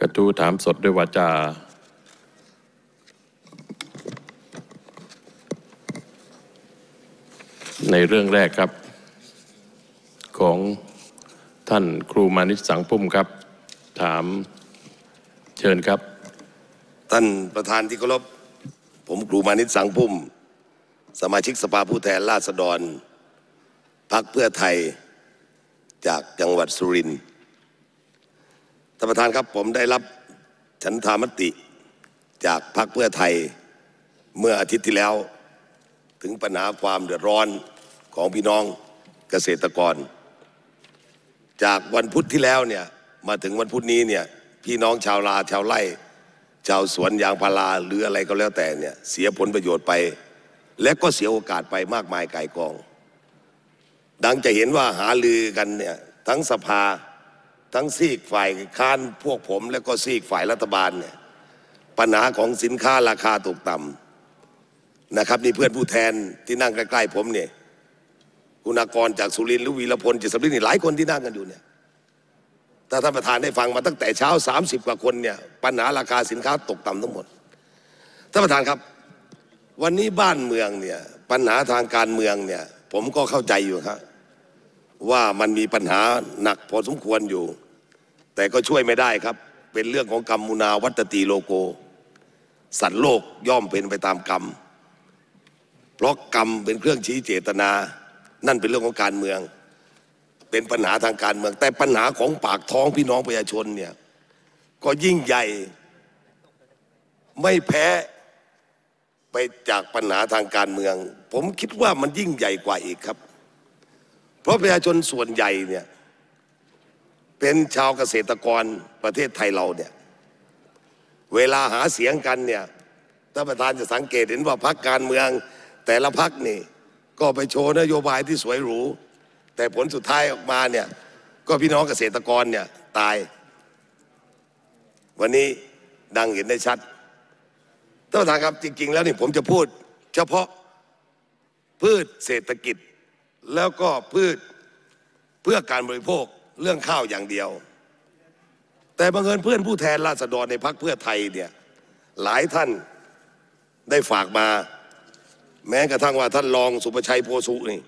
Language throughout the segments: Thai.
กระทู้ถามสดด้วยวาจา ในเรื่องแรกครับของท่านครูมานิสังพุ่มครับ ถามเชิญครับ ท่านประธานที่เคารพผมครูมานิสังพุ่ม สมาชิกสภาผู้แทนราษฎรพรรคเพื่อไทยจากจังหวัดสุรินทร์านประธานครับผมได้รับฉันทามติ จากพรรคเพื่อไทยเมื่ออาทิตย์ที่แล้วถึงปัญหาความเดือดร้อนของพี่น้องเกษตรกร จากวันพุธที่แล้วเนี่ยมาถึงวันพุธนี้เนี่ยพี่น้องชาวลาชาวไร่ชาวสวนยางพาราหรืออะไรก็แล้วแต่เนี่ยเสียผลประโยชน์ไป และก็เสียโอกาสไปมากมายไกลกอง ดังจะเห็นว่าหาลือกันเนี่ยทั้งสภาทั้งซีกฝ่ายค้านพวกผม และก็ซีกฝ่ายรัฐบาลเนี่ยปัญหาของสินค้าราคาตกต่ำนะครับนี่เพื่อนผู้แทนที่นั่งใกล้ๆผมเนี่ยคุณากรจากสุรินทร์หรือวีรพล จิตสำลิดนี่หลายคนที่นั่งกันอยู่เนี่ยถ้าท่านประธานได้ฟังมาตั้งแต่เช้า 30 กว่าคนเนี่ยปัญหาราคาสินค้าตกต่ำทั้งหมดท่านประธานครับวันนี้บ้านเมืองเนี่ยปัญหาทางการเมืองเนี่ยผมก็เข้าใจอยู่ครับว่ามันมีปัญหาหนักพอสมควรอยู่แต่ก็ช่วยไม่ได้ครับ เป็นเรื่องของกรรมมุนาวัตตีโลโกสันโลกย่อมเป็นไปตามกรรม เพราะกรรมเป็นเครื่องชี้เจตนา นั่นเป็นเรื่องของการเมือง เป็นปัญหาทางการเมือง แต่ปัญหาของปากท้องพี่น้องประชาชนเนี่ยก็ยิ่งใหญ่ ไม่แพ้ไปจากปัญหาทางการเมือง ผมคิดว่ามันยิ่งใหญ่กว่าอีกครับ เพราะประชาชนส่วนใหญ่เนี่ยเป็นชาวเกษตรกรประเทศไทยเราเนี่ย เวลาหาเสียงกันเนี่ยท่านประธานจะสังเกตเห็นว่าพักการเมืองแต่ละพักนี่ก็ไปโชว์นโยบายที่สวยหรูแต่ผลสุดท้ายออกมาเนี่ยก็พี่น้องเกษตรกรเนี่ยตาย วันนี้ดังเห็นได้ชัดท่านประธานครับจริง ๆ แล้วนี่ผมจะพูด เฉพาะพืชเศรษฐกิจ แล้วก็พืชเพื่อการบริโภคเรื่องข้าวอย่างเดียว แต่บังเอิญเพื่อนผู้แทนราษฎรในพักเพื่อไทยเนี่ยหลายท่านได้ฝากมา แม้กระทั่งว่าท่านรองสุประชัยโพสุนี่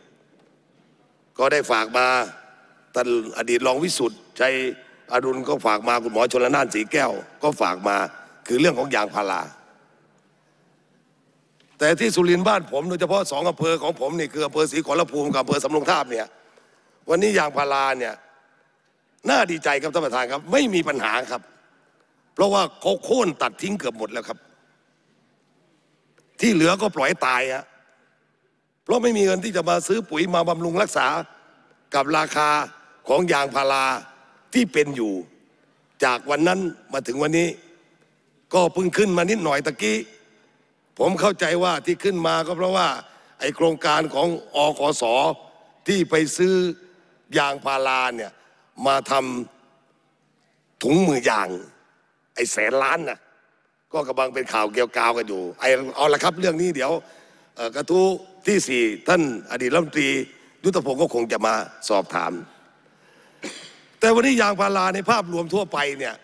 ก็ได้ฝากมา ท่านอดีตรองวิสุทธิ์ชัยอดุลก็ฝากมา คุณหมอชนละนานสีแก้ว ก็ฝากมา คือเรื่องของยางพารา แต่ที่สุรินทร์บ้านผม โดยเฉพาะสองอำเภอของผมนี่คืออำเภอศรีขอรภูมิกับอำเภอสำโรงทาบเนี่ยวันนี้ยางพาราเนี่ยน่าดีใจครับท่านประธานครับ ไม่มีปัญหาครับ เพราะว่าเขาโค่นตัดทิ้งเกือบหมดแล้วครับ ที่เหลือก็ปล่อยตายฮะเพราะไม่มีเงินที่จะมาซื้อปุ๋ยมาบำรุงรักษากับราคาของยางพาราที่เป็นอยู่ จากวันนั้นมาถึงวันนี้ก็พึ่งขึ้นมานิดหน่อยตะกี้ผมเข้าใจว่าที่ขึ้นมาก็เพราะว่าไอโครงการของอคสที่ไปซื้อยางพาราเนี่ยมาทำถุงมือยาง ไอ้แสนล้านนะก็กำลังเป็นข่าวเกี่ยวกาวกันอยู่ไอ้เอาละครับเรื่องนี้เดี๋ยวกระทู้ที่สี่ท่าน อดีตรัฐมนตรี ยุทธพงศ์ก็คงจะมาสอบถาม แต่วันนี้ยางพาราในภาพรวมทั่วไปเนี่ย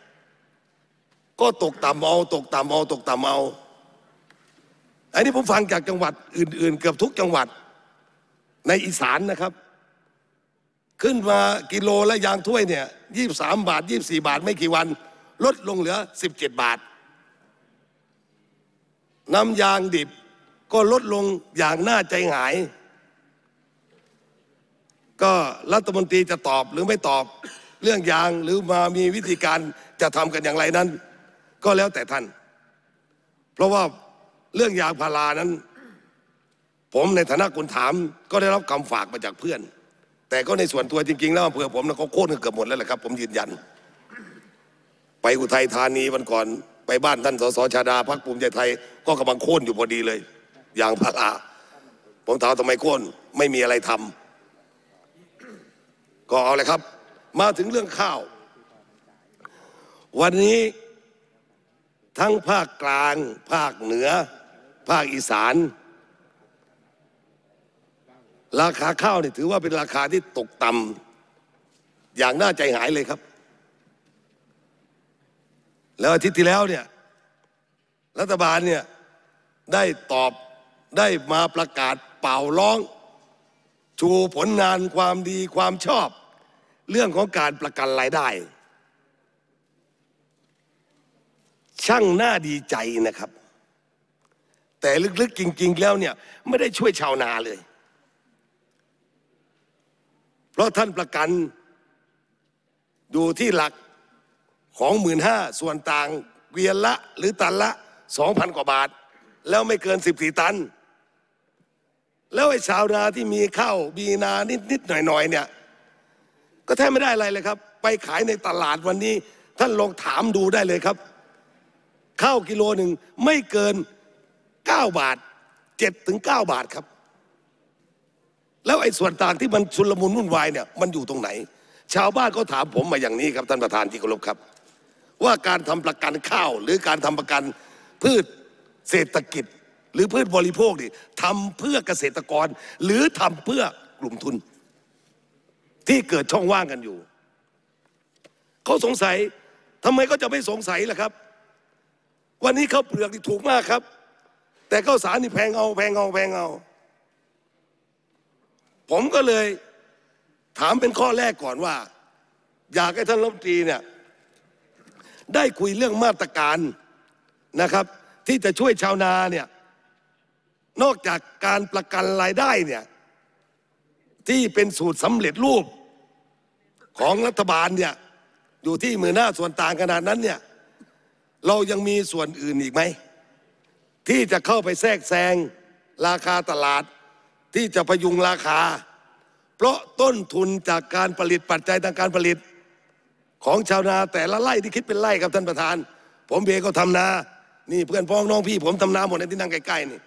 ก็ตกต่ำเอาตกต่ำเอา ตกต่ำเอาอันนี้ผมฟังจากจังหวัดอื่นๆเกือบทุกจังหวัดในอีสานนะครับขึ้นมากิโลและยางถ้วยเนี่ยยี่สามบาทยี่สี่บาทไม่กี่วัน ลดลงเหลือสิบเจ็ดบาท น้ำยางดิบก็ลดลงอย่างน่าใจหาย ก็รัฐมนตรีจะตอบหรือไม่ตอบเรื่องยางหรือมามีวิธีการจะทำกันอย่างไรนั้น ก็แล้วแต่ท่าน เพราะว่าเรื่องยางพารานั้น ผมในฐานะคนถามก็ได้รับคำฝากมาจากเพื่อนแต่ก็ในส่วนตัวจริง ๆ แล้วเผื่อผมนะเขาโค่นเกือบหมดแล้วแหละครับ ผมยืนยัน ไปอุทัยธานีวันก่อน ไปบ้านท่านสสชาดาพักภูมิใจไทย ก็กำลังโค่นอยู่พอดีเลย อย่างพะอาผมถามทำไมโค่นไม่มีอะไรทำ ก็เอาเลยครับ มาถึงเรื่องข้าว วันนี้ทั้งภาคกลางภาคเหนือ ภาคอีสานราคาข้าวเนี่ยถือว่าเป็นราคาที่ตกต่ำอย่างน่าใจหายเลยครับ แล้วอาทิตย์ที่แล้วเนี่ยรัฐบาลเนี่ยได้ตอบได้มาประกาศเป่าร้อง ชูผลงานความดีความชอบ เรื่องของการประกันรายได้ ช่างน่าดีใจนะครับ แต่ลึกๆจริง ๆแล้วเนี่ยไม่ได้ช่วยชาวนาเลยเพราะท่านประกันอยู่ที่หลักของหมื่นห้าส่วนต่างเกวียนละหรือตันละสองพันกว่าบาท แล้วไม่เกินสิบสี่ตัน แล้วไอ้ชาวนาที่มีข้าวมีนานิดนิดหน่อยหน่อยเนี่ย ก็แทบไม่ได้อะไรเลยครับ ไปขายในตลาดวันนี้ท่านลองถามดูได้เลยครับข้าวกิโลหนึ่งไม่เกินเก้าบาทเจ็ดถึงเก้าบาทครับแล้วไอ้ส่วนต่างที่มันชุลมุนวุ่นวายเนี่ยมันอยู่ตรงไหน ชาวบ้านก็ถามผมมาอย่างนี้ครับท่านประธานที่เคารพครับ ว่าการทำประกันข้าวหรือการทำประกันพืชเศรษฐกิจ หรือพืชบริโภคนี่ทำเพื่อเกษตรกร หรือทำเพื่อกลุ่มทุน ที่เกิดช่องว่างกันอยู่ เขาสงสัยทำไมก็จะไม่สงสัยล่ะครับ วันนี้ข้าวเปลือกนี่ถูกมากครับ แต่ข้าวสารนี่แพงเอาแพงเอาแพงเอาผมก็เลยถามเป็นข้อแรกก่อนว่า อยากให้ท่านรัฐมนตรีเนี่ยได้คุยเรื่องมาตรการนะครับ ที่จะช่วยชาวนาเนี่ยนอกจากการประกันรายได้เนี่ยที่เป็นสูตรสำเร็จรูปของรัฐบาลเนี่ยอยู่ที่มือหน้าส่วนต่างขนาดนั้นเนี่ยเรายังมีส่วนอื่นอีกไหม ที่จะเข้าไปแทรกแซงราคาตลาดที่จะพยุงราคา เพราะต้นทุนจากการผลิตปัจจัยทางการผลิตของชาวนาแต่ละไร่ที่คิดเป็นไร่ครับท่านประธาน ผมเบก็ทำนา นี่เพื่อนพ้องน้องพี่ผมทำนาหมดในที่นั่งใกล้ๆนี่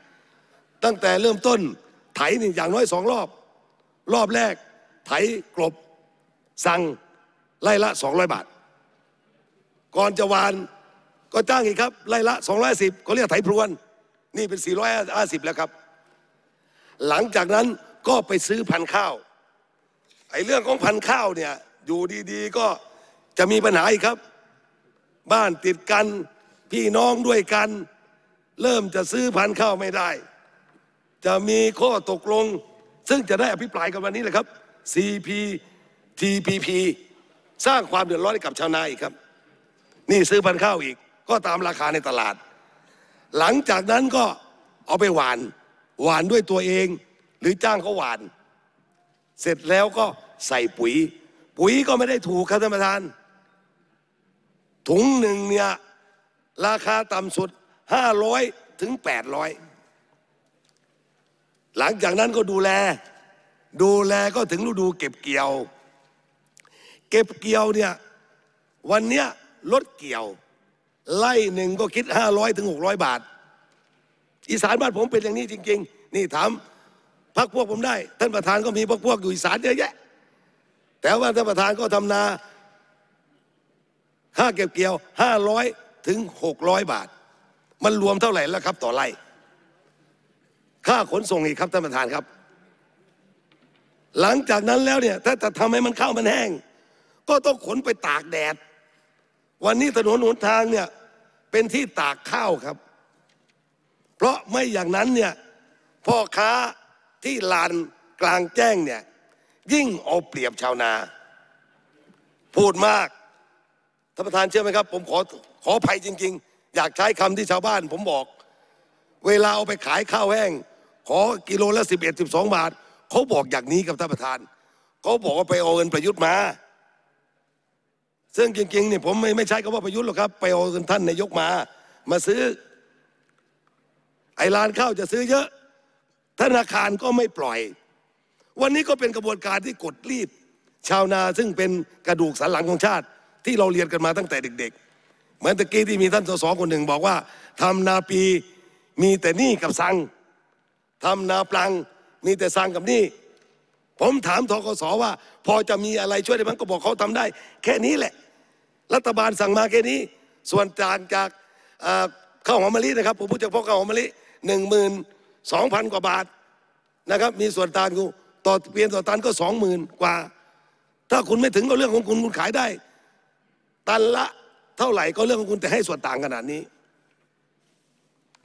ตั้งแต่เริ่มต้นไถนี่อย่างน้อยสองรอบ รอบแรกไถกลบสั่งไร่ละ 200 บาท ก่อนจะวานก็จ้างอีกครับไร่ละ210เขาเรียกไถพรวน นี่เป็น450แล้วครับหลังจากนั้นก็ไปซื้อพันธุ์ข้าว ไอ้เรื่องของพันธุ์ข้าวเนี่ยอยู่ดีๆก็จะมีปัญหาอีกครับ บ้านติดกัน พี่น้องด้วยกัน เริ่มจะซื้อพันธุ์ข้าวไม่ได้ จะมีข้อตกลงซึ่งจะได้อภิปรายกันวันนี้แหละครับ CPTPP สร้างความเดือดร้อนให้กับชาวนาอีกครับ นี่ซื้อพันธุ์ข้าวอีก ก็ตามราคาในตลาด หลังจากนั้นก็เอาไปหวานหวานด้วยตัวเองหรือจ้างเขาหวาน เสร็จแล้วก็ใส่ปุ๋ย ปุ๋ยก็ไม่ได้ถูกครับท่านประธาน ถุงหนึ่งเนี่ย ราคาต่ำสุดห้าร้อยถึงแปดร้อยหลังจากนั้นก็ดูแล ดูแลก็ถึงฤดูเก็บเกี่ยว เก็บเกี่ยวเนี่ย วันเนี้ยรถเกี่ยว ไล่หนึ่งก็คิดห้าร้อยถึงหกร้อยบาทอีสานบ้านผมเป็นอย่างนี้จริง ๆ นี่ถามพักพวกผมได้ท่านประธานก็มีพักพวกอยู่อีสานเยอะแยะ แต่ว่าท่านประธานก็ทำนาห้าเก็บเกี่ยวห้าร้อยถึงหกร้อยบาท มันรวมเท่าไหร่แล้วครับ ต่อไร่ ค่าขนส่งอีกครับท่านประธานครับ หลังจากนั้นแล้วเนี่ยถ้าจะทำให้มันข้าวมันแห้ง ก็ต้องขนไปตากแดด วันนี้ถนนหนทางเนี่ยเป็นที่ตากข้าวครับราะไม่อย่างนั้นเนี่ยพ่อค้าที่ลานกลางแจ้งเนี่ยยิ่งเอาเปรียบชาวนา พูดมากท่านประธานเชื่อไหมครับ ผมขอ ขอภัยจริงๆ อยากใช้คำที่ชาวบ้าน ผมบอก เวลาเอาไปขายข้าวแห้งขอกิโลละสิบเอ็ดสิบาท เขาบอกอย่างนี้กับท่านประธาน เขาบอกว่าไปเอาเงินประยุทธ์มา ซึ่งจริงๆเนี่ยผมไม่ไม่ใช้คำว่าประยุทธ์หรอกครับไปเอาเงินท่านนายกมามาซื้อไอ้ร้านข้าวจะซื้อเยอะธนาคารก็ไม่ปล่อย วันนี้ก็เป็นกระบวนการที่กดรีบชาวนาซึ่งเป็นกระดูกสันหลังของชาติ ที่เราเรียนกันมาตั้งแต่เด็กๆ เหมือนตะกี้ที่มีท่านสสคนหนึ่งบอกว่าทำนาปีมีแต่หนี้กับสังทำนาปลังมีแต่สังกับหนี้ผมถามทกสว่า พอจะมีอะไรช่วยได้บ้างก็บอกเขาทำได้ แค่นี้แหละ รัฐบาลสั่งมาแค่นี้ ส่วนจากจากข้าวหอมมะลินะครับผมพูดจากพวกข้าวหอมมะลิหนึ่งหมื่นสองพันกว่าบาทนะครับ มีส่วนตานอยู่ต่อเปลี่ยนต่อตันก็สองหมื่นกว่า ถ้าคุณไม่ถึงก็เรื่องของคุณคุณขายได้ ตันละเท่าไหร่ก็เรื่องของคุณแต่ให้ส่วนต่างขนาดนี้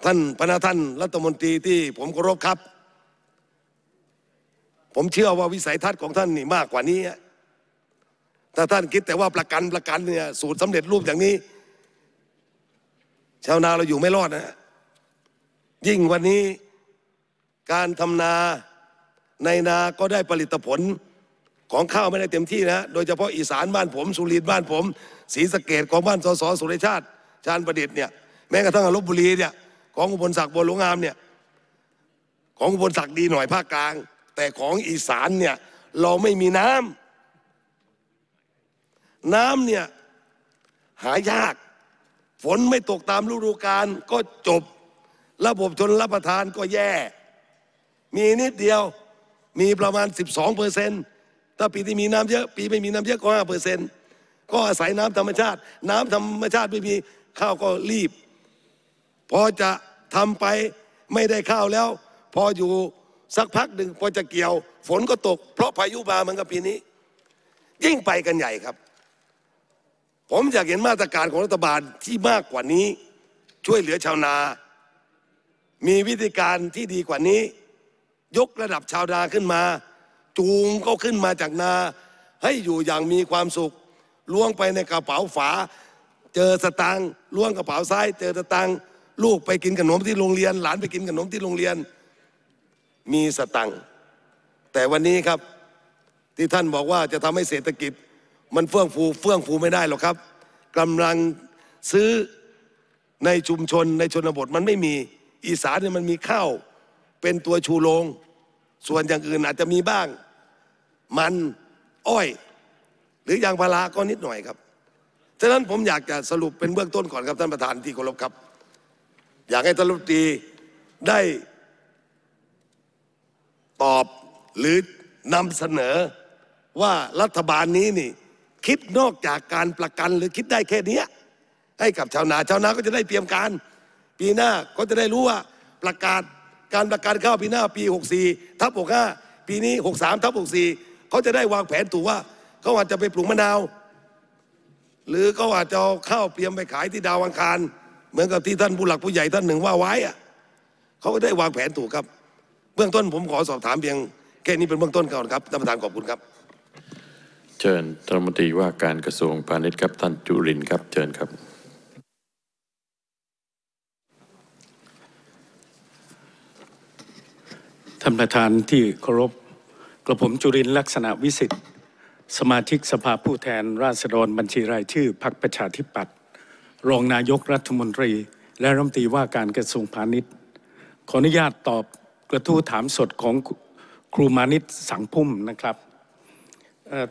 ท่านพนาท่านรัฐมนตรีที่ผมเคารพครับ ผมเชื่อว่าวิสัยทัศน์ของท่านนี่มากกว่านี้ถ้าท่านคิดแต่ว่าประกันประกันเนี่ยสูตรสำเร็จรูปอย่างนี้ชาวนาเราอยู่ไม่รอดนะยิ่งวันนี้การทำนาในนาก็ได้ผลิตผลของข้าวไม่ได้เต็มที่นะ โดยเฉพาะอีสานบ้านผม สุรินทร์บ้านผมศรีสะเกดของบ้านสสสุริชาติ ชาญประดิษฐ์เนี่ยแม้กระทั่งลบบุรีเนี่ยของอุบลศักดิ์บัวหลวงงามเนี่ยของอุบลศักดิ์ดีหน่อยภาคกลาง แต่ของอีสานเนี่ยเราไม่มีน้ำ น้ำเนี่ย หายาก ฝนไม่ตกตามฤดูกาลก็จบระบบชนรับประทานก็แย่ มีนิดเดียว มีประมาณ 12เปอร์เซนต์ถ้าปีที่มีน้ำเยอะ ปีไม่มีน้ำเยอะก็5เปอร์เซนต์ก็อาศัยน้ำธรรมชาติ น้ำธรรมชาติไม่มี ข้าวก็รีบ พอจะทำไปไม่ได้ข้าวแล้ว พออยู่สักพักหนึ่งพอจะเกี่ยว ฝนก็ตก เพราะพายุมามันก็ปีนี้ ยิ่งไปกันใหญ่ครับ ผมอยากเห็นมาตรการของรัฐบาลที่มากกว่านี้ช่วยเหลือชาวนามีวิธีการที่ดีกว่านี้ ยกระดับชาวนาขึ้นมา จูงก็ขึ้นมาจากนา ให้อยู่อย่างมีความสุขล้วงไปในกระเป๋าฝา เจอสตังล้วงกระเป๋าซ้าย เจอสตังลูกไปกินขนมที่โรงเรียน หลานไปกินขนมที่โรงเรียน มีสตังแต่วันนี้ครับ ที่ท่านบอกว่าจะทำให้เศรษฐกิจมันเฟื่องฟูเฟื่องฟูไม่ได้หรอกครับ กำลังซื้อในชุมชนในชนบทมันไม่มีอีสานเนี่ยมันมีข้าวเป็นตัวชูโรงส่วนอย่างอื่นอาจจะมีบ้าง มันอ้อยหรืออยางพาราก็นิดหน่อยครับฉะนั้นผมอยากจะสรุปเป็นเบื้องต้นก่อนครับท่านประธานที่เคารพครับ อยากให้ท่านรัฐมนตรีได้ตอบหรือนำเสนอว่ารัฐบาลนี้นี่คิดนอกจากการประกันหรือคิดได้แค่นี้ให้กับชาวนา ชาวนา ก็จะได้เตรียมการปีหน้าก็จะได้รู้ว่าประกาศการประกันข้าวปีหน้าปี 64ทับ65ปีนี้63ทับ64เขาจะได้วางแผนถูกว่าเขาอาจจะไปปลูกมะนาวหรือเขาอาจจะเอาข้าวเปียมไปขายที่ดาวังคารเหมือนกับที่ท่านผู้หลักผู้ใหญ่ท่านหนึ่งว่าไว้อะเขาก็ได้วางแผนถูกครับ เบื้องต้นผมขอสอบถามเพียงแค่นี้เป็นเบื้องต้นก่อนครับท่านประธานขอบคุณครับเชิญรัฐมนตรีว่าการกระทรวงพาณิชย์ครับท่านจุรินครับเชิญครับานประธานที่เคารพกระผมจุรินลักษณะวิสิทธิ์สมาชิกสภาผู้แทนราษฎรบัญชีรายชื่อพรรคประชาธิปัตย์รองนายกรัฐมนตรีและรัฐมนตรีว่าการกระทรวงพาณิชย์ ขออนุญาตตอบกระทู้ถามสดของครูมานิตสังพุ่มนะครับ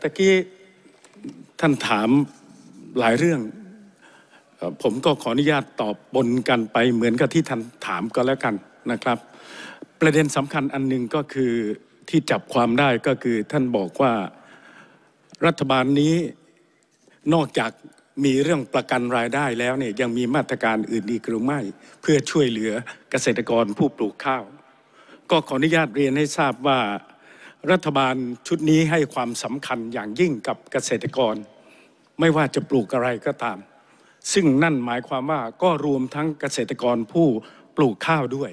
ตะกี้ท่านถามหลายเรื่องผมก็ขออนุญาตตอบบนกันไปเหมือนกับที่ท่านถามก็แล้วกันนะครับประเด็นสำคัญอันหนึ่งก็คือที่จับความได้ก็คือท่านบอกว่ารัฐบาลนี้นอกจากมีเรื่องประกันรายได้แล้วเนี่ยยังมีมาตรการอื่นอีกหรือไม่ เพื่อช่วยเหลือเกษตรกรผู้ปลูกข้าว ก็ขออนุญาตเรียนให้ทราบว่า รัฐบาลชุดนี้ให้ความสำคัญอย่างยิ่งกับเกษตรกร ไม่ว่าจะปลูกอะไรก็ตาม ซึ่งนั่นหมายความว่าก็รวมทั้งเกษตรกรผู้ปลูกข้าวด้วย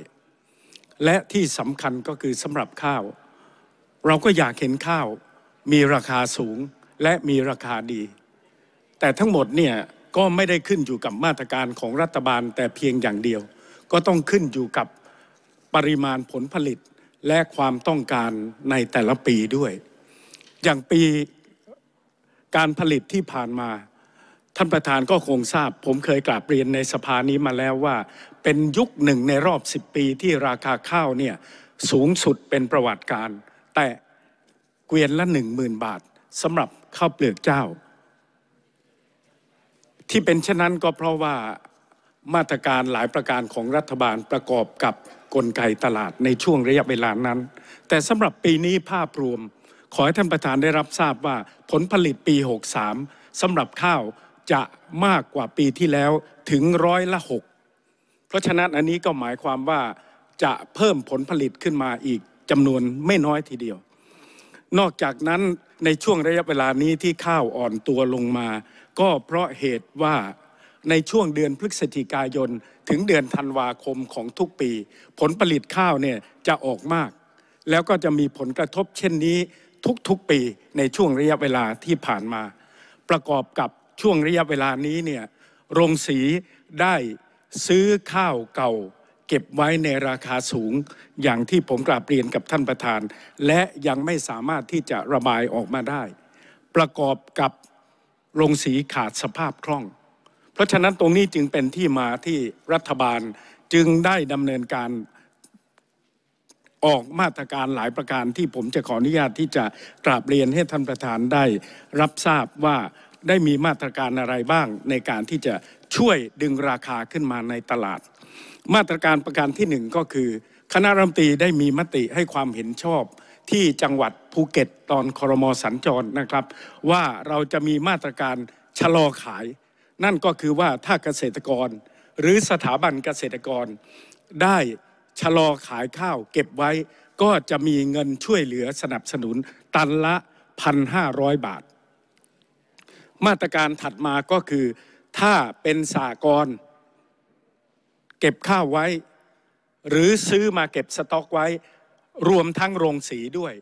และที่สำคัญก็คือสำหรับข้าว เราก็อยากเห็นข้าวมีราคาสูงและมีราคาดี แต่ทั้งหมดเนี่ยก็ไม่ได้ขึ้นอยู่กับมาตรการของรัฐบาล แต่เพียงอย่างเดียว ก็ต้องขึ้นอยู่กับปริมาณผลผลิต และความต้องการในแต่ละปีด้วย อย่างปีการผลิตที่ผ่านมา ท่านประธานก็คงทราบ ผมเคยกราบเรียนในสภานี้มาแล้วว่าเป็นยุคหนึ่งในรอบ 10 ปีที่ราคาข้าวเนี่ยสูงสุดเป็นประวัติการ แต่เกวียนละ10,000บาทสำหรับข้าวเปลือกเจ้า ที่เป็นเช่นนั้นก็เพราะว่ามาตรการหลายประการของรัฐบาลประกอบกับกลไกตลาดในช่วงระยะเวลานั้น แต่สำหรับปีนี้ภาพรวม ขอให้ท่านประธานได้รับทราบว่าผลผลิตปี63สาสำหรับข้าวจะมากกว่าปีที่แล้วถึงร้อยละ6ราะฉะนั้นอันนี้ก็หมายความว่าจะเพิ่มผลผลิตขึ้นมาอีกจำนวนไม่น้อยทีเดียว นอกจากนั้นในช่วงระยะเวลานี้ที่ข้าวอ่อนตัวลงมา ก็เพราะเหตุว่าในช่วงเดือนพฤศจิกายนถึงเดือนธันวาคมของทุกปี ผลผลิตข้าวเนี่ยจะออกมาก แล้วก็จะมีผลกระทบเช่นนี้ทุกๆปีในช่วงระยะเวลาที่ผ่านมา ประกอบกับช่วงระยะเวลานี้เนี่ยโรงสีได้ซื้อข้าวเก่าเก็บไว้ในราคาสูงอย่างที่ผมกราบเรียนกับท่านประธาน และยังไม่สามารถที่จะระบายออกมาได้ ประกอบกับโรงสีขาดสภาพคล่อง เพราะฉะนั้นตรงนี้จึงเป็นที่มาที่รัฐบาลจึงได้ดำเนินการออกมาตรการหลายประการที่ผมจะขออนุญาตที่จะกราบเรียนให้ท่านประธานได้ รับทราบว่าได้มีมาตรการอะไรบ้างในการที่จะช่วยดึงราคาขึ้นมาในตลาด มาตรการประการที่หนึ่งก็คือคณะรัฐมนตรีได้มีมติให้ความเห็นชอบที่จังหวัดภูเก็ตตอนครมสัญจรนะครับ ว่าเราจะมีมาตรการชะลอขาย นั่นก็คือว่าถ้าเกษตรกรหรือสถาบันเกษตรกร ได้ชะลอขายข้าวเก็บไว้ ก็จะมีเงินช่วยเหลือสนับสนุนตันละ 1,500 บาทมาตรการถัดมาก็คือถ้าเป็นสากรเก็บข้าวไว้ หรือซื้อมาเก็บสต็อกไว้ รวมทั้งโรงสีด้วย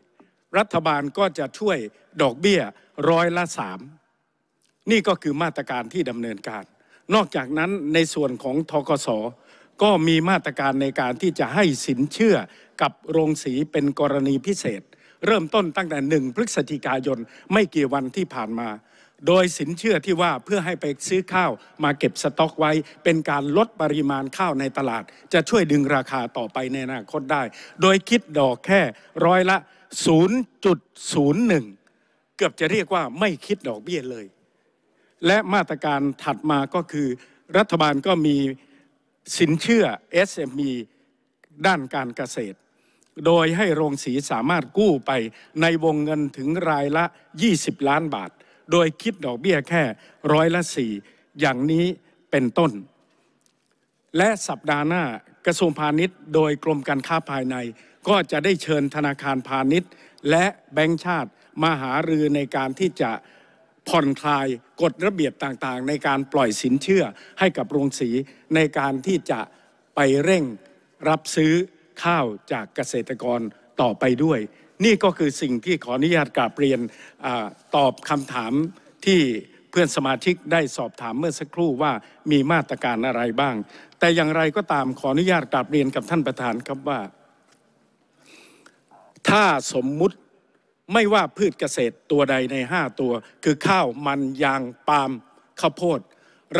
รัฐบาลก็จะช่วยดอกเบี้ยร้อยละสาม นี่ก็คือมาตรการที่ดำเนินการ นอกจากนั้นในส่วนของทกศก็มีมาตรการในการที่จะให้สินเชื่อกับโรงสีเป็นกรณีพิเศษ เริ่มต้นตั้งแต่หนึ่งพฤศจิกายนไม่กี่วันที่ผ่านมาโดยสินเชื่อที่ว่าเพื่อให้ไปซื้อข้าวมาเก็บสต็อกไว้เป็นการลดปริมาณข้าวในตลาด จะช่วยดึงราคาต่อไปในอนาคตได้ โดยคิดดอกแค่ร้อยละ 0.01 เกือบจะเรียกว่าไม่คิดดอกเบี้ยเลย และมาตรการถัดมาก็คือ รัฐบาลก็มีสินเชื่อ SME ด้านการเกษตร โดยให้โรงสีสามารถกู้ไปในวงเงินถึงรายละ 20 ล้านบาทโดยคิดดอกเบี้ยแค่ร้อยละสี่อย่างนี้เป็นต้น และสัปดาห์หน้ากระทรวงพาณิชย์โดยกรมการค้าภายใน ก็จะได้เชิญธนาคารพาณิชย์ และแบงก์ชาติมาหารือในการที่จะผ่อนคลายกฎระเบียบต่างๆ ในการปล่อยสินเชื่อให้กับโรงสี ในการที่จะไปเร่งรับซื้อข้าวจากเกษตรกรต่อไปด้วยนี่ก็คือสิ่งที่ขออนุญาตกราบเรียนอตอบคำถามที่เพื่อนสมาชิกได้สอบถามเมื่อสักครู่ว่ามีมาตรการอะไรบ้าง แต่อย่างไรก็ตามขออนุญาตกราบเรียนกับท่านประธานครับว่า ถ้าสมมุติไม่ว่าพืชเกษตรตัวใดใน 5 ตัว คือข้าวมันยางปาล์มข้าวโพด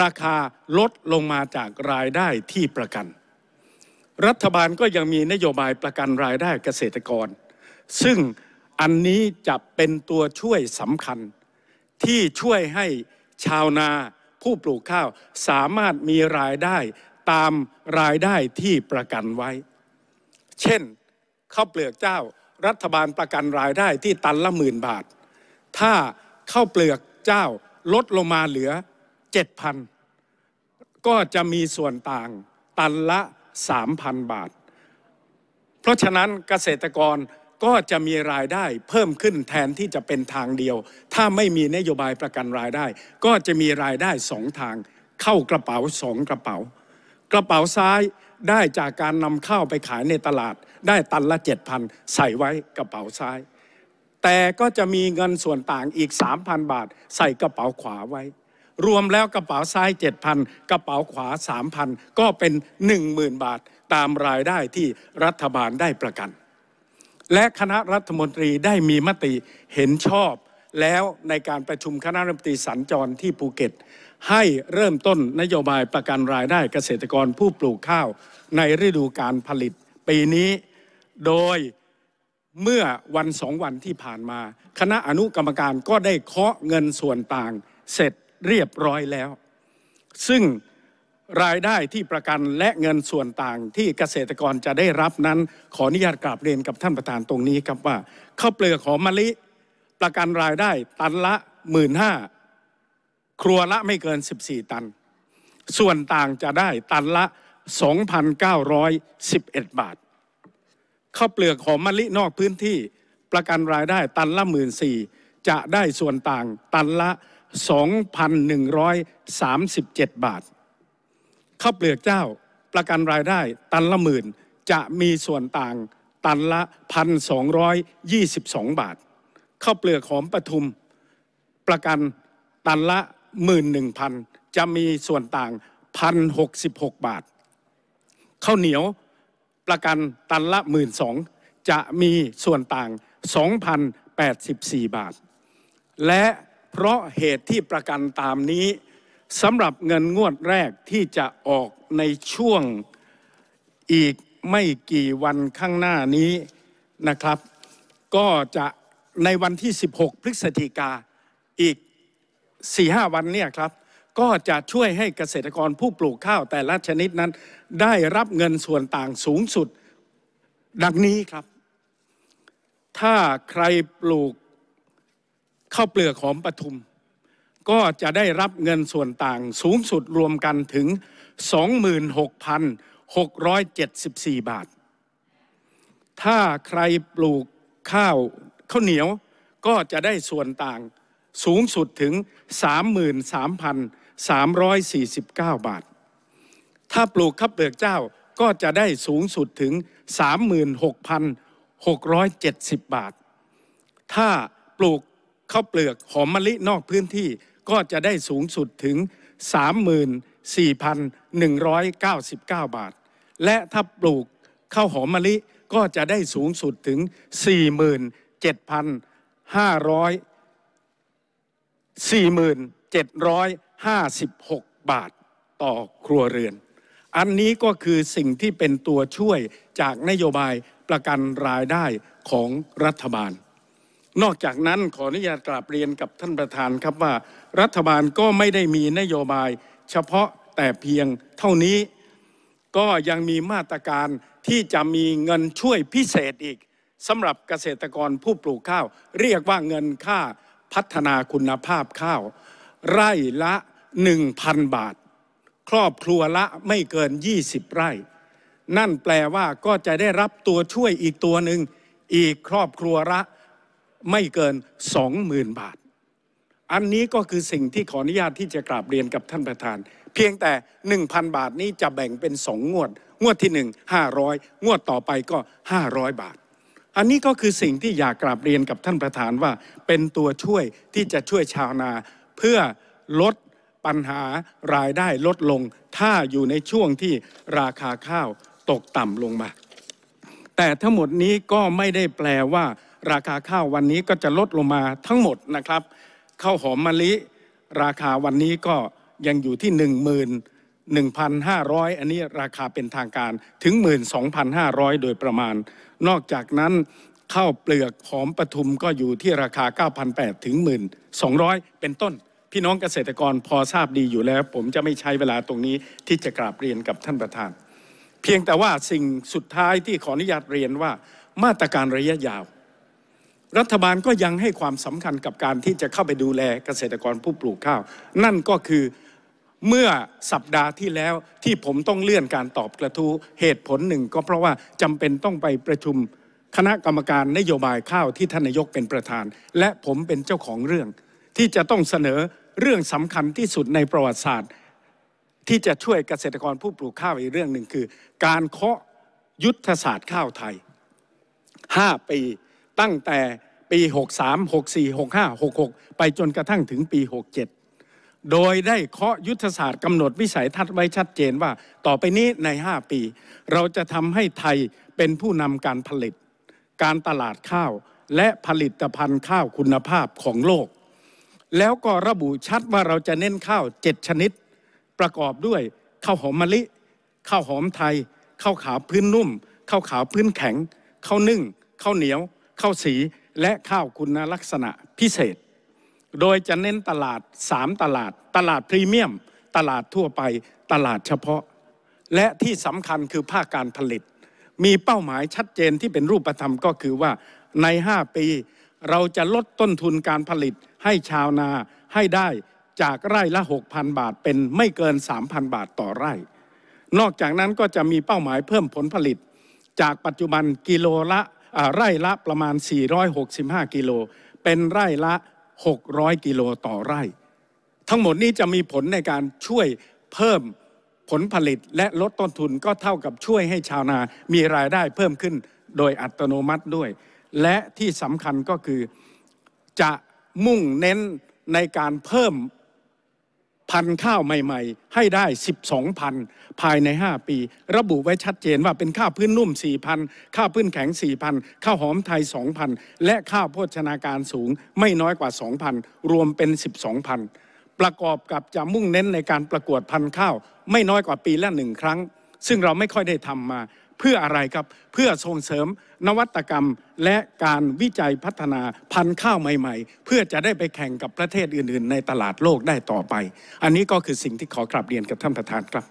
ราคาลดลงมาจากรายได้ที่ประกัน รัฐบาลก็ยังมีนโยบายประกันรายได้เกษตรกรซึ่งอันนี้จะเป็นตัวช่วยสำคัญที่ช่วยให้ชาวนาผู้ปลูกข้าวสามารถมีรายได้ตามรายได้ที่ประกันไว้ เช่นข้าวเปลือกเจ้ารัฐบาลประกันรายได้ที่ตันละหมื่นบาท ถ้าข้าวเปลือกเจ้าลดลงมาเหลือ 7,000ก็จะมีส่วนต่างตันละ3,000 บาท เพราะฉะนั้นเกษตรกรก็จะมีรายได้เพิ่มขึ้นแทนที่จะเป็นทางเดียว ถ้าไม่มีนโยบายประกันรายได้ ก็จะมีรายได้สองทาง เข้ากระเป๋าสองกระเป๋า กระเป๋าซ้ายได้จากการนำข้าวไปขายในตลาดได้ตันละเจ็ดพันใส่ไว้กระเป๋าซ้าย แต่ก็จะมีเงินส่วนต่างอีก 3,000 บาท ใส่กระเป๋าขวาไว้ รวมแล้วกระเป๋าซ้าย 7,000กระเป๋าขวา 3,000 ก็เป็น 10,000 บาทตามรายได้ที่รัฐบาลได้ประกันและคณะรัฐมนตรีได้มีมติเห็นชอบแล้วในการประชุมคณะรัฐมนตรีสัญจรที่ภูเก็ต ให้เริ่มต้นนโยบายประกันรายได้เกษตรกรผู้ปลูกข้าวในฤดูการผลิตปีนี้โดยเมื่อวันสองวันที่ผ่านมา คณะอนุกรรมการก็ได้เคาะเงินส่วนต่างเสร็จเรียบร้อยแล้ว ซึ่งรายได้ที่ประกันและเงินส่วนต่างที่เกษตรกรจะได้รับนั้น ขออนุญาตกราบเรียนกับท่านประธานตรงนี้ครับว่าข้าวเปลือกหอมมะลิประกันรายได้ตันละหมื่นห้าครัวละไม่เกิน 14 ตัน ส่วนต่างจะได้ตันละ 2,911 บาทข้าวเปลือกหอมมะลินอกพื้นที่ประกันรายได้ตันละหมื่นสี่จะได้ส่วนต่างตันละ 2,137 บาทข้าวเปลือกเจ้าประกันรายได้ตันละหมื่นจะมีส่วนต่างตันละ1,222 บาทข้าวเปลือกหอมปทุม ประกันตันละ11,000จะมีส่วนต่าง1,066บาท ข้าวเหนียวประกันตันละ12,000จะมีส่วนต่าง2,084บาท และเพราะเหตุที่ประกันตามนี้สำหรับเงินงวดแรกที่จะออกในช่วงอีกไม่กี่วันข้างหน้านี้นะครับ ก็จะในวันที่ 16 พฤศจิกาอีก 4-5 วันเนี่ยครับ ก็จะช่วยให้เกษตรกรผู้ปลูกข้าวแต่ละชนิดนั้น ได้รับเงินส่วนต่างสูงสุดดังนี้ครับ ถ้าใครปลูกข้าวเปลือกหอมปทุมก็จะได้รับเงินส่วนต่างสูงสุดรวมกันถึง 26,674 บาท ถ้าใครปลูกข้าวข้าวเหนียวก็จะได้ส่วนต่างสูงสุดถึง 33,349 บาท ถ้าปลูกข้าวเปลือกเจ้าก็จะได้สูงสุดถึง 36,670 บาท ถ้าปลูกข้าวเปลือกหอมมะลินอกพื้นที่ก็จะได้สูงสุดถึง 34,199 บาท และถ้าปลูกข้าวหอมมะลิก็จะได้สูงสุดถึง 47,500 47,556 บาทต่อครัวเรือน อันนี้ก็คือสิ่งที่เป็นตัวช่วยจากนโยบายประกันรายได้ของรัฐบาลนอกจากนั้นขออนุญาตกราบเรียนกับท่านประธานครับว่า รัฐบาลก็ไม่ได้มีนโยบายเฉพาะแต่เพียงเท่านี้ก็ยังมีมาตรการที่จะมีเงินช่วยพิเศษอีกสำหรับเกษตรกรผู้ปลูกข้าว เรียกว่าเงินค่าพัฒนาคุณภาพข้าว ไร่ละ 1,000 บาท ครอบครัวละไม่เกิน 20 ไร่ นั่นแปลว่าก็จะได้รับตัวช่วยอีกตัวหนึ่งอีกครอบครัวละไม่เกิน 20,000บาท อันนี้ก็คือสิ่งที่ขออนุญาตที่จะกราบเรียนกับท่านประธาน เพียงแต่1,000บาทนี้จะแบ่งเป็นสงงวด งวดที่ 1 500งวดต่อไปก็ 500 บาท อันนี้ก็คือสิ่งที่อยากกราบเรียนกับท่านประธานว่า เป็นตัวช่วยที่จะช่วยชาวนาเพื่อลดปัญหารายได้ลดลง ถ้าอยู่ในช่วงที่ราคาข้าวตกต่ำลงมา แต่ทั้งหมดนี้ก็ไม่ได้แปลว่าราคาข้าววันนี้ก็จะลดลงมาทั้งหมดนะครับข้าวหอมมะลิ ราคาวันนี้ก็ยังอยู่ที่1 1 5 0 0 อันนี้ราคาเป็นทางการถึง 12,500 โดยประมาณ นอกจากนั้นข้าวเปลือก หอมปทุมก็อยู่ที่ราคา 9,800ถึง1,200 เป็นต้น พี่น้องเกษตรกรพอทราบดีอยู่แล้ว ผมจะไม่ใช้เวลาตรงนี้ที่จะกราบเรียนกับท่านประธาน เพียงแต่ว่าสิ่งสุดท้ายที่ขออนุญาตเรียนว่ามาตรการระยะยาวรัฐบาลก็ยังให้ความสำคัญกับการที่จะเข้าไปดูแลเกษตรกรผู้ปลูกข้าว นั่นก็คือเมื่อสัปดาห์ที่แล้วที่ผมต้องเลื่อนการตอบกระทู้เหตุผลหนึ่ง ก็เพราะว่าจำเป็นต้องไปประชุมคณะกรรมการนโยบายข้าวที่ท่านนายกเป็นประธาน และผมเป็นเจ้าของเรื่อง ที่จะต้องเสนอเรื่องสำคัญที่สุดในประวัติศาสตร์ ที่จะช่วยเกษตรกรผู้ปลูกข้าวอีกเรื่องหนึ่ง คือ การเคาะยุทธศาสตร์ข้าวไทย5ปีตั้งแต่ปี63 64 65 66 ไปจนกระทั่งถึงปี 67 โดยได้เคาะยุทธศาสตร์กำหนดวิสัยทัศน์ไว้ชัดเจนว่า ต่อไปนี้ใน 5 ปี เราจะทำให้ไทยเป็นผู้นำการผลิต การตลาดข้าวและผลิตภัณฑ์ข้าวคุณภาพของโลก แล้วก็ระบุชัดว่าเราจะเน้นข้าว 7 ชนิด ประกอบด้วยข้าวหอมมะลิข้าวหอมไทยข้าวขาวพื้นนุ่มข้าวขาวพื้นแข็งข้าวนึ่งข้าวเหนียวข้าวสีและข้าวคุณลักษณะพิเศษ โดยจะเน้นตลาด 3 ตลาดตลาดพรีเมียมตลาดทั่วไปตลาดเฉพาะ และที่สำคัญคือภาคการผลิต มีเป้าหมายชัดเจนที่เป็นรูปธรรมก็คือว่าใน 5 ปีเราจะลดต้นทุนการผลิตให้ชาวนาให้ได้จากไร่ละ 6,000 บาท เป็นไม่เกิน 3,000 บาทต่อไร่ นอกจากนั้นก็จะมีเป้าหมายเพิ่มผลผลิต จากปัจจุบันกิโลละไร่ละประมาณ 465 กิโลเป็นไร่ละ 600 กิโลต่อไร่ ทั้งหมดนี้จะมีผลในการช่วยเพิ่มผลผลิตและลดต้นทุนก็เท่ากับช่วยให้ชาวนา มีรายได้เพิ่มขึ้นโดยอัตโนมัติด้วย และที่สำคัญก็คือจะมุ่งเน้นในการเพิ่มพันข้าวใหม่ ๆ ให้ได้ 12พันภายใน 5 ปี ระบุไว้ชัดเจนว่าเป็นข้าวพื้นนุ่ม 4,000 ข้าวพื้นแข็ง 4,000 ข้าวหอมไทย 2,000 และข้าวโภชนาการสูงไม่น้อยกว่า 2,000 รวมเป็น 12,000 ประกอบกับจะมุ่งเน้นในการประกวดพันข้าวไม่น้อยกว่าปีละหนึ่งครั้ง ซึ่งเราไม่ค่อยได้ทำมาเพื่ออะไรครับเพื่อส่งเสริมนวัตกรรมและการวิจัยพัฒนาพันธุ์ข้าวใหม่ๆ เพื่อจะได้ไปแข่งกับประเทศอื่น ๆ ในตลาดโลกได้ต่อไป อันนี้ก็คือสิ่งที่ขอกราบเรียนกับท่านประธานครับ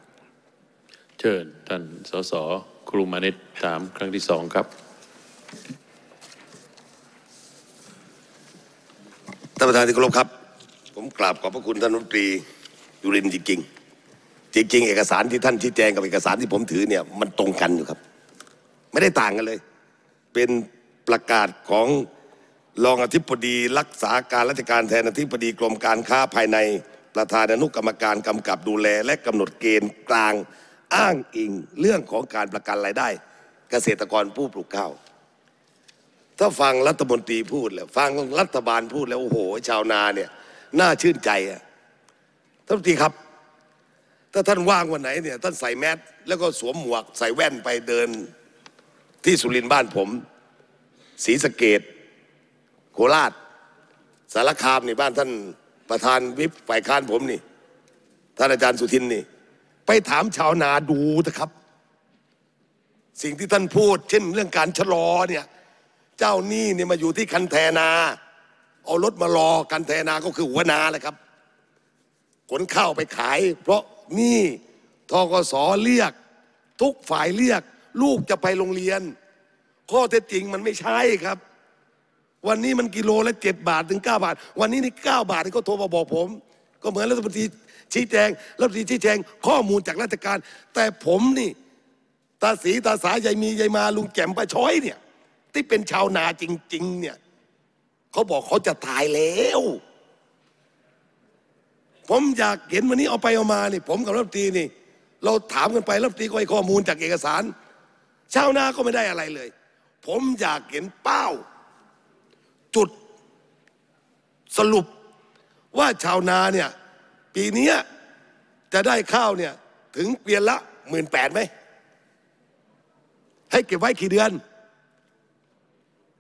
เชิญท่านสสครูมานิตถาม ครั้งที่สองครับท่านประธานที่เคารพครับ ผมกราบขอบพระคุณท่านรัฐมนตรียุรินจริงจริงๆเอกสารที่ท่านชี้แจงกับเอกสารที่ผมถือเนี่ยมันตรงกันอยู่ครับ ไม่ได้ต่างกันเลย เป็นประกาศของรองอธิบดี รักษาการราชการแทนอธิบดีกรมการค้าภายในประธานอนุกรรมการกำกับดูแลและกำหนดเกณฑ์กลางอ้างอิงเรื่องของการประกันรายได้ เกษตรกรผู้ปลูกข้าวถ้าฟังรัฐมนตรีพูดแล้วฟังรัฐบาลพูดแล้วโอ้โหชาวนาเนี่ยน่าชื่นใจอะท่านตีครับถ้าท่านว่างวันไหนเนี่ยท่านใส่แมสแล้วก็สวมหมวกใส่แว่นไปเดินที่สุรินทร์บ้านผมศรีสะเกดโคราช สารคามนี่บ้านท่านประธานวิปฝ่ายค้านผมนี่ท่านอาจารย์สุทินนี่ไปถามชาวนาดูนะครับ สิ่งที่ท่านพูด เช่นเรื่องการชะลอเนี่ยเจ้าหนี้เนี่ยมาอยู่ที่คันแทนา เอารถมารอคันแทนาก็คือหัวนาแหละครับ ขนข้าวไปขายเพราะนี่ ทกศเรียกทุกฝ่ายเรียกลูกจะไปโรงเรียน ข้อเท็จจริงมันไม่ใช่ครับ วันนี้มันกิโลละเจ็ดบาทถึงเก้าบาท วันนี้นี่เก้าบาทนี่ก็โทรมาบอกผม ก็เหมือนรัฐมนตรีชี้แจง รัฐมนตรีชี้แจงข้อมูลจากราชการ แต่ผมนี่ ตาสีตาสาหญยมีหญยมาลุงแก่มป้าช้อยเนี่ย ที่เป็นชาวนาจริง ๆ เนี่ยเขาบอกเขาจะตายแล้วผมอยากเห็นวันนี้เอาไปเอามานี่ผมกับรัฐมนตรีนี่ เราถามกันไปรัฐมนตรีก็ให้ข้อมูลจากเอกสาร ชาวนาก็ไม่ได้อะไรเลย ผมอยากเห็นเป้า จุดสรุปว่าชาวนาเนี่ยปีนี้จะได้ข้าวเนี่ยถึงเกวียนละหมื่นแปดไหม ให้เก็บไว้กี่เดือน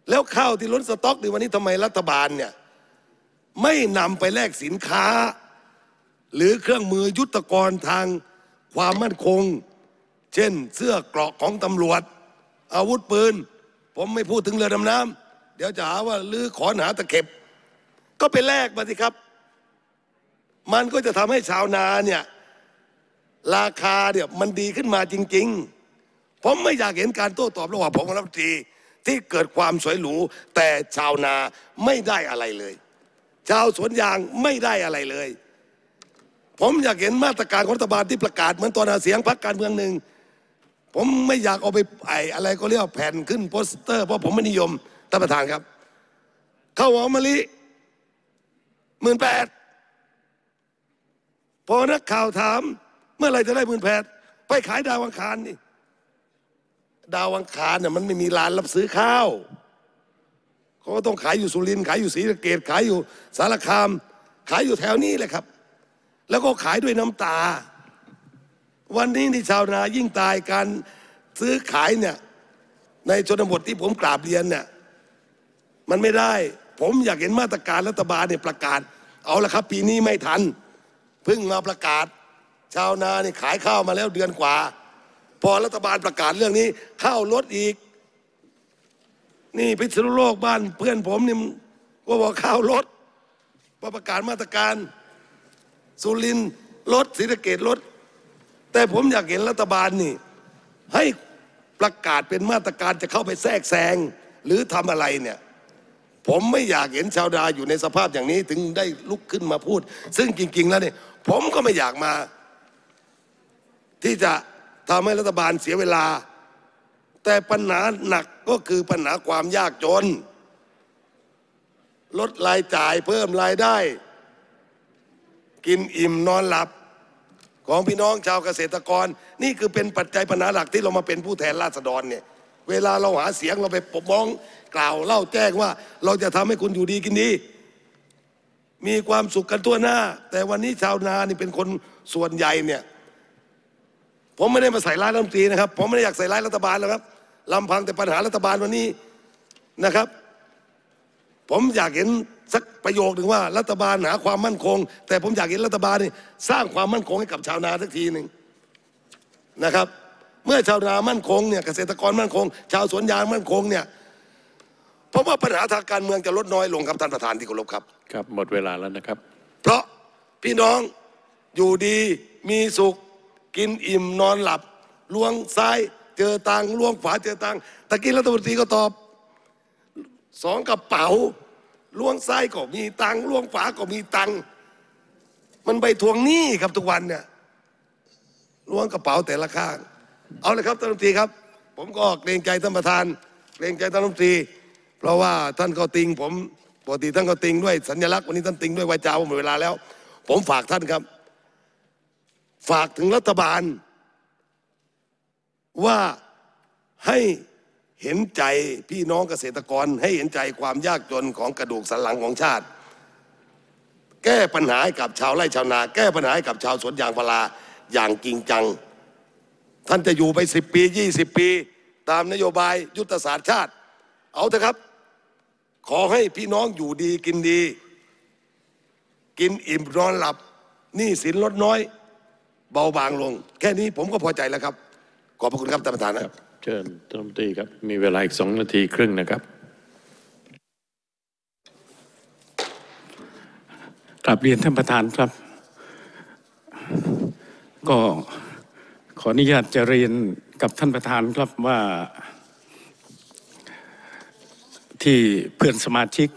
แล้วข้าวที่ล้นสต็อกในวันนี้ทำไมรัฐบาลเนี่ยไม่นำไปแลกสินค้าหรือเครื่องมือยุทธกรทางความมั่นคง เช่นเสื้อเกราะของตำรวจอาวุธปืน ผมไม่พูดถึงเรือดำน้ำ เดี๋ยวจะหาว่าลือขอนหาตะเข็บ ก็ไปแลกมาสิครับ มันก็จะทำให้ชาวนาเนี่ย ราคาเนี่ยมันดีขึ้นมาจริง ๆ ผมไม่อยากเห็นการโต้ตอบระหว่างผมกับรัฐมนตรีที่เกิดความสวยหรู แต่ชาวนาไม่ได้อะไรเลย ชาวสวนยางไม่ได้อะไรเลยผมอยากเห็นมาตรการของรัฐบาลที่ประกาศเหมือนตอนหาเสียงพรรคการเมืองหนึ่งผมไม่อยากเอาไปไออะไรก็เรียกแผ่นขึ้นโปสเตอร์ เพราะผมไม่นิยมท่านประธานครับข้าวหอมมะลิหมื่นแปดพอนักข่าวถามเมื่อไรจะได้หมื่นแปดไปขายดาวังคารนี่ดาวังคารเนี่ยมันไม่มีร้านรับซื้อข้าวเขาก็ต้องขายอยู่สุรินทร์ขายอยู่ศรีสะเกดขายอยู่สารคาม ขายอยู่แถวนี้แหละครับแล้วก็ขายด้วยน้ำตา วันนี้ที่ชาวนายิ่งตายการซื้อขายเนี่ยในชนบทที่ผมกราบเรียนเนี่ยมันไม่ได้ ผมอยากเห็นมาตรการรัฐบาลเนี่ยประกาศเอาละครับ ปีนี้ไม่ทันเพิ่งมาประกาศชาวนาเนี่ยขายข้าวมาแล้วเดือนกว่าพอรัฐบาลประกาศเรื่องนี้ข้าวลดอีกนี่พิษณุโลกบ้าน เพื่อนผมเนี่ยก็บอกข้าวลดพอประกาศมาตรการสุรินลดศรีสะเกดลดแต่ผมอยากเห็นรัฐบาลนี่ ให้ประกาศเป็นมาตรการจะเข้าไปแทรกแซง หรือทำอะไรเนี่ย ผมไม่อยากเห็นชาวดาอยู่ในสภาพอย่างนี้ ถึงได้ลุกขึ้นมาพูด ซึ่งจริงๆแล้วเนี่ยผมก็ไม่อยากมา ที่จะทำให้รัฐบาลเสียเวลา แต่ปัญหาหนักก็คือปัญหาความยากจน ลดรายจ่ายเพิ่มรายได้กินอิ่มนอนหลับของพี่น้องชาวเกษตรกร นี่คือเป็นปัจจัยปัญหาหลักที่เรามาเป็นผู้แทนราษฎรเนี่ยเวลาเราหาเสียงเราไปปกป้องกล่าวเล่าแจ้งว่าเราจะทำให้คุณอยู่ดีกินดีมีความสุขกันทั่วหน้า แต่วันนี้ชาวนานี่เป็นคนส่วนใหญ่เนี่ยผมไม่ได้มาใส่ร้ายรัฐมนตรีนะครับผมไม่ได้อยากใส่ร้ายรัฐบาลแล้วครับลำพังแต่ปัญหารัฐบาลวันนี้นะครับ ผมอยากเห็นสักประโยคหนึ่งว่ารัฐบาลหาความมั่นคง แต่ผมอยากเห็นรัฐบาลนี่สร้างความมั่นคงให้กับชาวนาสักทีหนึ่งนะครับ เมื่อชาวนามั่นคงเนี่ยเกษตรกรมั่นคง ชาวสวนยางมั่นคงเนี่ยเพราะว่าปัญหาทางการเมืองจะลดน้อยลงครับท่านประธานที่เคารพครับครับ หมดเวลาแล้วนะครับ เพราะพี่น้องอยู่ดีมีสุขกินอิ่มนอนหลับล้วงซ้ายเจอตังล้วงขวาเจอตังตะกี้รัฐมนตรีก็ตอบสองกระเป๋าล้วงซ้ายก็มีตังล้วงขวาก็มีตังมันไปทวงหนี้ครับทุกวันเนี่ยล้วงกระเป๋าแต่ละข้าง เอาเลยครับท่านรัฐมนตรีครับผมก็เกรงใจท่านประธานเกรงใจท่านรัฐมนตรีเพราะว่าท่านก็ติง ผมปกติท่านก็ติงด้วยสัญลักษณ์วันนี้ท่านติงด้วยวาจาหมดเวลาแล้ว ผมฝากท่านครับ ฝากถึงรัฐบาล ว่าให้เห็นใจพี่น้องเกษตรกรให้เห็นใจความยากจนของกระดูกสันหลังของชาติ แก้ปัญหากับชาวไร่ชาวนา แก้ปัญหากับชาวสวนยางพาราอย่างจริงจัง ท่านจะอยู่ไปสิบปียี่สิบปีตามนโยบายยุทธศาสตร์ชาติ เอาเถอะครับ ขอให้พี่น้องอยู่ดีกินดี กินอิ่มนอนหลับหนี้สินลดน้อย เบาบางลงแค่นี้ผมก็พอใจแล้วครับขอบพระคุณครับท่านประธานครับเชิญท่านมนตรีครับมีเวลาอีกสองนาทีครึ่งนะครับกลับเรียนท่านประธานครับ ก็ขออนุญาตจะเรียนกับท่านประธานครับว่าที่เพื่อนสมาชิก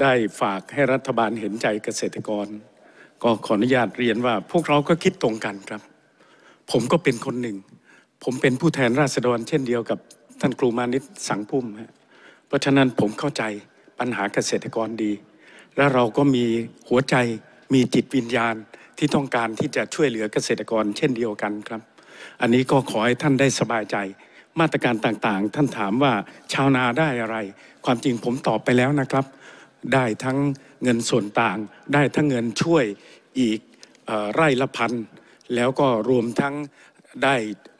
ได้ฝากให้รัฐบาลเห็นใจเกษตรกร ก็ขออนุญาตเรียนว่าพวกเราก็คิดตรงกันครับ ผมก็เป็นคนหนึ่งผมเป็นผู้แทนราษฎรเช่นเดียวกับท่านครูมานิตสังพุ่มฮะเพราะฉะนั้นผมเข้าใจปัญหาเกษตรกรดี และเราก็มีหัวใจมีจิตวิญญาณที่ต้องการที่จะช่วยเหลือเกษตรกรเช่นเดียวกันครับ อันนี้ก็ขอให้ท่านได้สบายใจ มาตรการต่างๆ ท่านถามว่าชาวนาได้อะไรความจริงผมตอบไปแล้วนะครับ ได้ทั้งเงินส่วนต่าง ได้ทั้งเงินช่วยอีกไร่ละพันแล้วก็รวมทั้งได้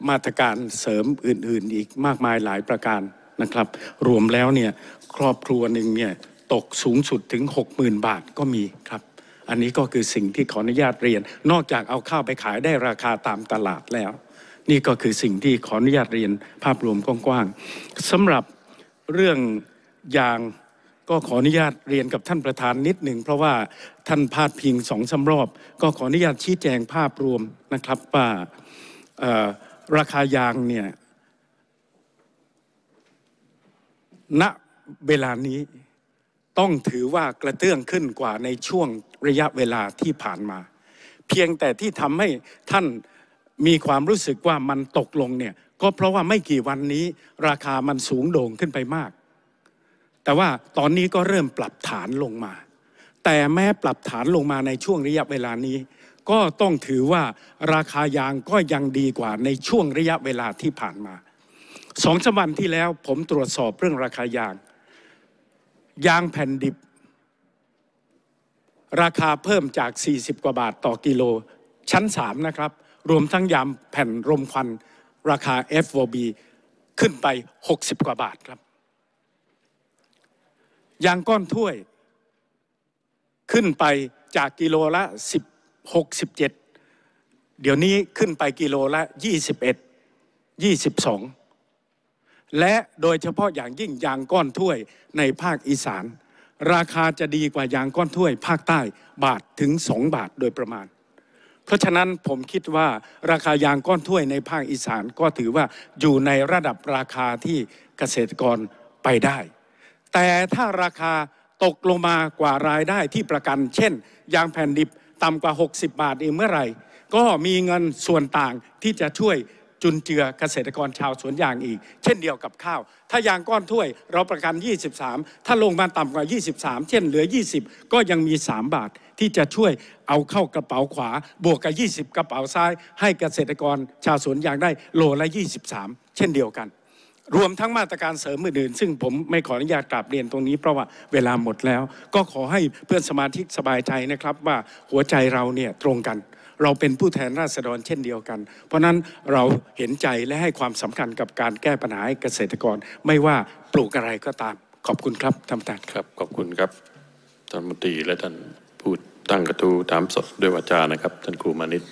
มาตรการเสริมอื่น ๆ อีกมากมายหลายประการนะครับ รวมแล้วเนี่ยครอบครัวหนึ่งเนี่ยตกสูงสุดถึง60,000บาทก็มีครับ อันนี้ก็คือสิ่งที่ขออนุญาตเรียน นอกจากเอาข้าวไปขายได้ราคาตามตลาดแล้ว นี่ก็คือสิ่งที่ขออนุญาตเรียนภาพรวมกว้างๆสำหรับเรื่องยางก็ขออนุญาตเรียนกับท่านประธานนิดหนึ่งเพราะว่าท่านพาดพิงสองสารอบ ก็ขออนุญาตชี้แจงภาพรวมนะครับว่าราคายางเนี่ย ณ เวลานี้ ต้องถือว่ากระเตื้องขึ้นกว่าในช่วงระยะเวลาที่ผ่านมา เพียงแต่ที่ทำให้ท่านมีความรู้สึกว่ามันตกลงเนี่ย ก็เพราะว่าไม่กี่วันนี้ราคามันสูงโด่งขึ้นไปมาก แต่ว่าตอนนี้ก็เริ่มปรับฐานลงมา แต่แม้ปรับฐานลงมาในช่วงระยะเวลานี้ก็ต้องถือว่าราคายางก็ยังดีกว่าในช่วงระยะเวลาที่ผ่านมาสองสวันที่แล้วผมตรวจสอบเรื่องราคายาง ยางแผ่นดิบ ราคาเพิ่มจาก 40 กว่าบาทต่อกิโลชั้น 3 นะครับ รวมทั้งยางแผ่นรมควันราคา FOB ขึ้นไป 60 กว่าบาทครับ ยางก้อนถ้วย ขึ้นไปจากกิโลละ 10 67เดี๋ยวนี้ขึ้นไปกิโล ละ 21,22 และโดยเฉพาะอย่างยิ่งยางก้อนถ้วยในภาคอีสาน ราคาจะดีกว่ายางก้อนถ้วย ภาคใต้บาทถึงสองบาทโดยประมาณ เพราะฉะนั้นผมคิดว่า ราคายางก้อนถ้วยในภาคอีสานก็ถือว่าอยู่ในระดับราคาที่เกษตรกรไปได้ แต่ถ้าราคาตกลงมากว่ารายได้ที่ประกัน เช่น ยางแผ่นดิบต่ำกว่า 60 บาทเองเมื่อไหร่ ก็มีเงินส่วนต่างที่จะช่วยจุนเจือเกษตรกรชาวสวนยางอีก เช่นเดียวกับข้าว ถ้ายางก้อนถ้วยเราประกัน 23 ถ้าลงมาต่ำกว่า 23 เช่นเหลือ 20 ก็ยังมี 3 บาทที่จะช่วยเอาเข้ากระเป๋าขวา บวกกับ 20 กระเป๋าซ้ายให้เกษตรกรชาวสวนยางได้โลละ 23 เช่นเดียวกันรวมทั้งมาตรการเสริมอื่นๆซึ่งผมไม่ขออนุญาตกราบเรียนตรงนี้เพราะว่าเวลาหมดแล้ว ก็ขอให้เพื่อนสมาชิกสบายใจนะครับว่าหัวใจเราเนี่ย ตรงกัน เราเป็นผู้แทนราษฎรเช่นเดียวกัน เพราะนั้นเราเห็นใจและให้ความสำคัญกับการแก้ปัญหาเกษตรกรไม่ว่าปลูกอะไรก็ตาม ขอบคุณครับท่านประธานครับ ขอบคุณครับท่านมตรีและท่านผู้ตั้งกระทู้ถามสดด้วยวาจานะครับท่านครูมานิต